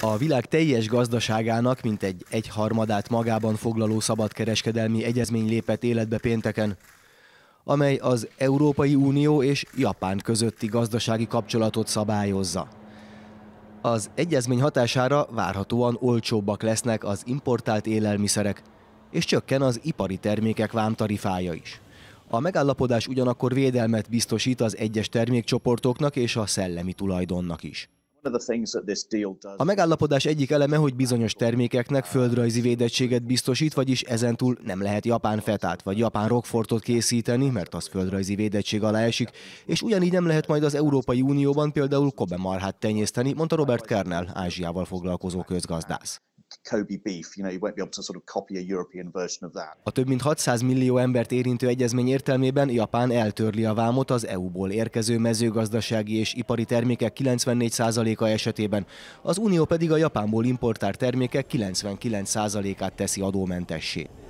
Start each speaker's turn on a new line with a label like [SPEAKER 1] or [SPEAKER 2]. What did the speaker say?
[SPEAKER 1] A világ teljes gazdaságának mintegy egy harmadát magában foglaló szabadkereskedelmi egyezmény lépett életbe pénteken, amely az Európai Unió és Japán közötti gazdasági kapcsolatot szabályozza. Az egyezmény hatására várhatóan olcsóbbak lesznek az importált élelmiszerek, és csökken az ipari termékek vámtarifája is. A megállapodás ugyanakkor védelmet biztosít az egyes termékcsoportoknak és a szellemi tulajdonnak is. A megállapodás egyik eleme, hogy bizonyos termékeknek földrajzi védettséget biztosít, vagyis ezentúl nem lehet japán fetát vagy japán rockfortot készíteni, mert az földrajzi védettség alá esik, és ugyanígy nem lehet majd az Európai Unióban például kobemarhát tenyészteni, mondta Robert
[SPEAKER 2] Kernel, Ázsiával foglalkozó közgazdász. Kobe beef, you know, you won't be able to sort of copy a European version of that.
[SPEAKER 1] A több mint 600 millió embert érintő egyezmény értelmében Japán eltörli a vámot az EU-ból érkező mezőgazdasági és ipari termékek 94%-a esetében, az Unió pedig a Japánból importált termékek 99%-át teszi adómentessé.